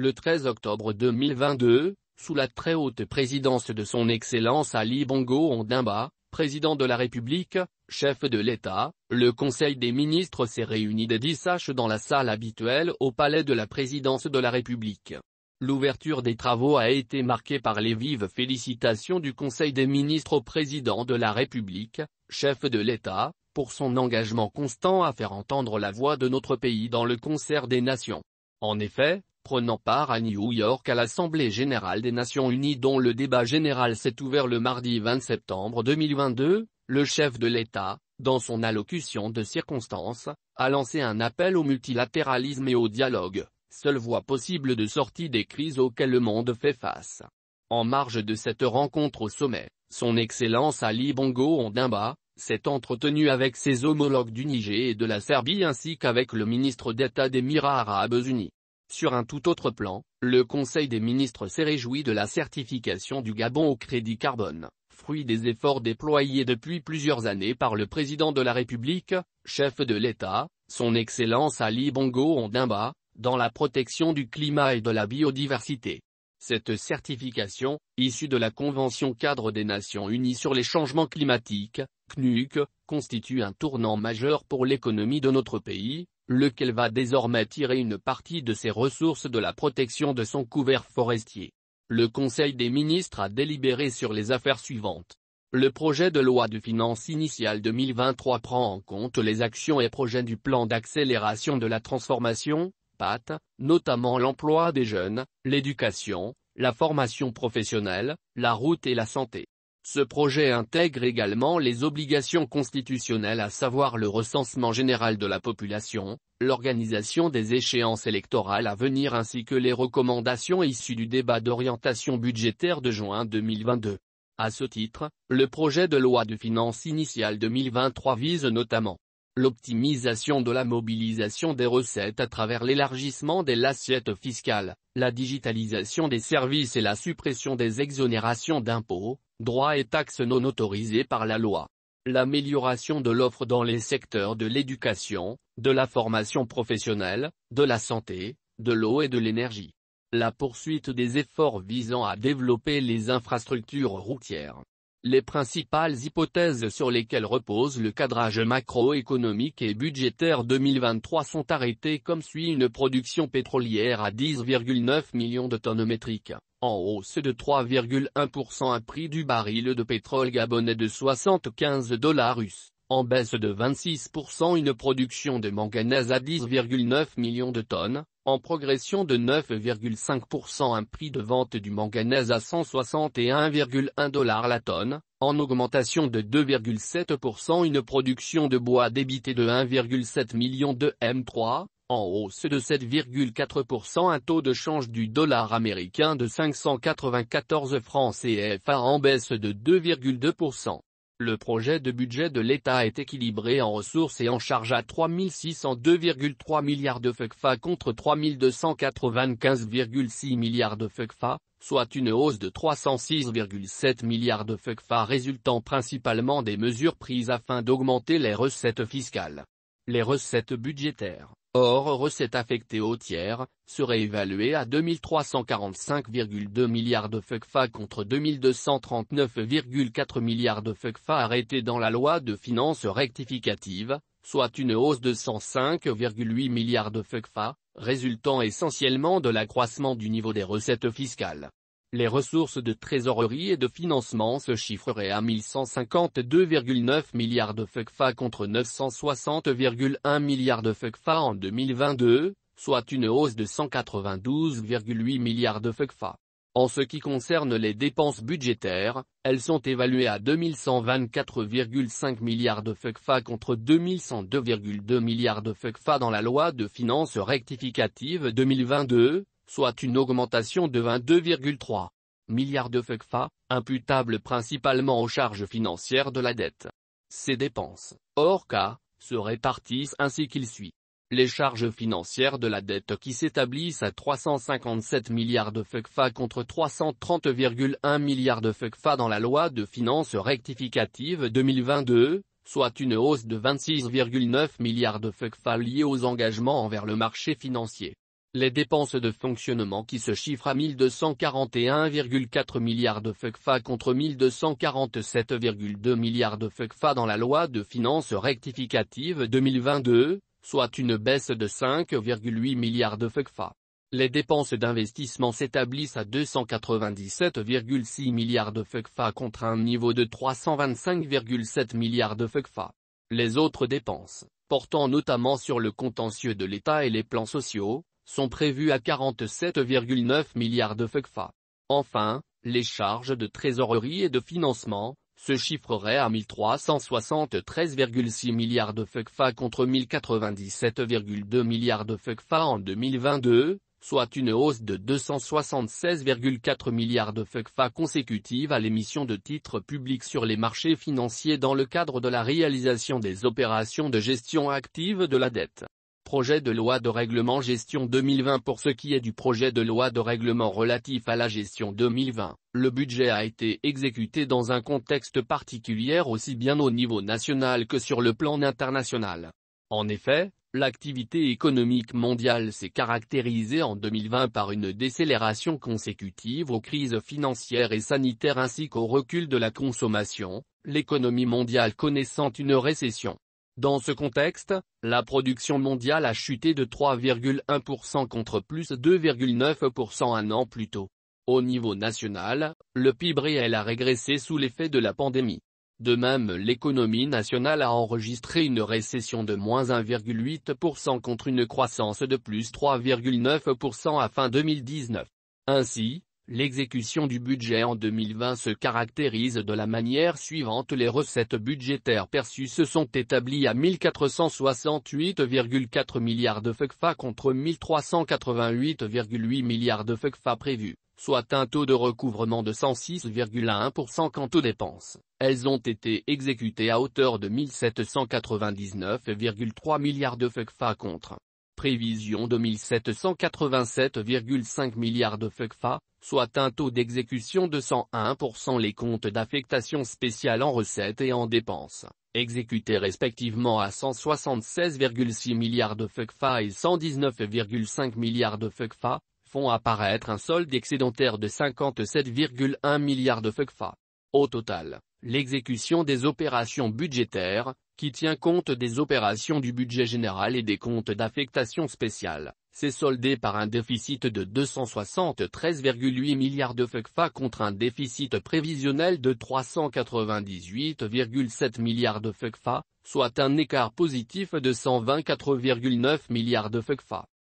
Le 13 octobre 2022, sous la très haute présidence de son Excellence Ali Bongo Ondimba, président de la République, chef de l'État, le Conseil des ministres s'est réuni des 10H dans la salle habituelle au palais de la présidence de la République. L'ouverture des travaux a été marquée par les vives félicitations du Conseil des ministres au président de la République, chef de l'État, pour son engagement constant à faire entendre la voix de notre pays dans le concert des nations. En effet, prenant part à New York à l'Assemblée générale des Nations unies dont le débat général s'est ouvert le mardi 20 septembre 2022, le chef de l'État, dans son allocution de circonstances, a lancé un appel au multilatéralisme et au dialogue, seule voie possible de sortie des crises auxquelles le monde fait face. En marge de cette rencontre au sommet, son Excellence Ali Bongo Ondimba, s'est entretenu avec ses homologues du Niger et de la Serbie ainsi qu'avec le ministre d'État des Mirats Arabes Unis. Sur un tout autre plan, le Conseil des ministres s'est réjoui de la certification du Gabon au crédit carbone, fruit des efforts déployés depuis plusieurs années par le président de la République, chef de l'État, son Excellence Ali Bongo Ondimba, dans la protection du climat et de la biodiversité. Cette certification, issue de la Convention cadre des Nations Unies sur les changements climatiques, CNUC, constitue un tournant majeur pour l'économie de notre pays, lequel va désormais tirer une partie de ses ressources de la protection de son couvert forestier. Le Conseil des ministres a délibéré sur les affaires suivantes. Le projet de loi de finances initiale 2023 prend en compte les actions et projets du plan d'accélération de la transformation, PAT, notamment l'emploi des jeunes, l'éducation, la formation professionnelle, la route et la santé. Ce projet intègre également les obligations constitutionnelles à savoir le recensement général de la population, l'organisation des échéances électorales à venir ainsi que les recommandations issues du débat d'orientation budgétaire de juin 2022. À ce titre, le projet de loi de finances initiale 2023 vise notamment l'optimisation de la mobilisation des recettes à travers l'élargissement des l'assiette fiscales, la digitalisation des services et la suppression des exonérations d'impôts, droits et taxes non autorisés par la loi. L'amélioration de l'offre dans les secteurs de l'éducation, de la formation professionnelle, de la santé, de l'eau et de l'énergie. La poursuite des efforts visant à développer les infrastructures routières. Les principales hypothèses sur lesquelles repose le cadrage macroéconomique et budgétaire 2023 sont arrêtées comme suit une production pétrolière à 10,9 millions de tonnes métriques, en hausse de 3,1% un prix du baril de pétrole gabonais de 75 dollars russes, en baisse de 26% une production de manganèse à 10,9 millions de tonnes, en progression de 9,5% un prix de vente du manganèse à 161,1 dollars la tonne, en augmentation de 2,7% une production de bois débité de 1,7 million de M3, en hausse de 7,4%, un taux de change du dollar américain de 594 francs CFA en baisse de 2,2%. Le projet de budget de l'État est équilibré en ressources et en charge à 3602,3 milliards de FECFA contre 3295,6 milliards de FECFA, soit une hausse de 306,7 milliards de FECFA résultant principalement des mesures prises afin d'augmenter les recettes fiscales. Les recettes budgétaires Or recettes affectées au tiers, seraient évaluées à 2345,2 milliards de FECFA contre 2239,4 milliards de FECFA arrêtés dans la loi de finances rectificative, soit une hausse de 105,8 milliards de FECFA, résultant essentiellement de l'accroissement du niveau des recettes fiscales. Les ressources de trésorerie et de financement se chiffreraient à 1152,9 milliards de FECFA contre 960,1 milliards de FECFA en 2022, soit une hausse de 192,8 milliards de FECFA. En ce qui concerne les dépenses budgétaires, elles sont évaluées à 2124,5 milliards de FECFA contre 2102,2 milliards de FECFA dans la loi de finances rectificative 2022, soit une augmentation de 22,3 milliards de FECFA, imputable principalement aux charges financières de la dette. Ces dépenses, hors cas, se répartissent ainsi qu'il suit. Les charges financières de la dette qui s'établissent à 357 milliards de FECFA contre 330,1 milliards de FECFA dans la loi de finances rectificative 2022, soit une hausse de 26,9 milliards de FECFA liée aux engagements envers le marché financier. Les dépenses de fonctionnement qui se chiffrent à 1241,4 milliards de FECFA contre 1247,2 milliards de FECFA dans la loi de finances rectificative 2022, soit une baisse de 5,8 milliards de FECFA. Les dépenses d'investissement s'établissent à 297,6 milliards de FECFA contre un niveau de 325,7 milliards de FECFA. Les autres dépenses, portant notamment sur le contentieux de l'État et les plans sociaux, sont prévus à 47,9 milliards de FECFA. Enfin, les charges de trésorerie et de financement, se chiffreraient à 1373,6 milliards de FECFA contre 1097,2 milliards de FECFA en 2022, soit une hausse de 276,4 milliards de FECFA consécutive à l'émission de titres publics sur les marchés financiers dans le cadre de la réalisation des opérations de gestion active de la dette projet de loi de règlement gestion 2020 Pour ce qui est du projet de loi de règlement relatif à la gestion 2020, le budget a été exécuté dans un contexte particulier aussi bien au niveau national que sur le plan international. En effet, L'activité économique mondiale s'est caractérisée en 2020 par une décélération consécutive aux crises financières et sanitaires ainsi qu'au recul de la consommation, l'économie mondiale connaissant une récession. Dans ce contexte, la production mondiale a chuté de 3,1% contre plus 2,9% un an plus tôt. Au niveau national, le PIB réel a régressé sous l'effet de la pandémie. De même l'économie nationale a enregistré une récession de moins 1,8% contre une croissance de plus 3,9% à fin 2019. Ainsi, L'exécution du budget en 2020 se caractérise de la manière suivante les recettes budgétaires perçues se sont établies à 1468,4 milliards de FECFA contre 1388,8 milliards de FECFA prévus, soit un taux de recouvrement de 106,1% quant aux dépenses. Elles ont été exécutées à hauteur de 1799,3 milliards de FECFA contre prévision de 1787,5 milliards de FECFA, soit un taux d'exécution de 101% les comptes d'affectation spéciale en recettes et en dépenses, exécutés respectivement à 176,6 milliards de FECFA et 119,5 milliards de FECFA, font apparaître un solde excédentaire de 57,1 milliards de FECFA. Au total, l'exécution des opérations budgétaires, qui tient compte des opérations du budget général et des comptes d'affectation spéciale, s'est soldé par un déficit de 273,8 milliards de FECFA contre un déficit prévisionnel de 398,7 milliards de FECFA, soit un écart positif de 124,9 milliards de FECFA.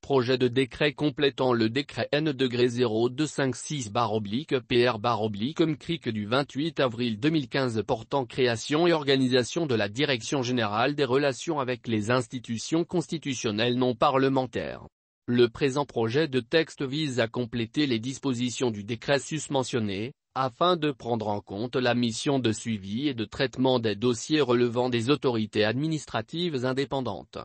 Projet de décret complétant le décret N-0256-PR-MCRIC du 28 avril 2015 portant création et organisation de la Direction générale des relations avec les institutions constitutionnelles non parlementaires. Le présent projet de texte vise à compléter les dispositions du décret susmentionné, afin de prendre en compte la mission de suivi et de traitement des dossiers relevant des autorités administratives indépendantes.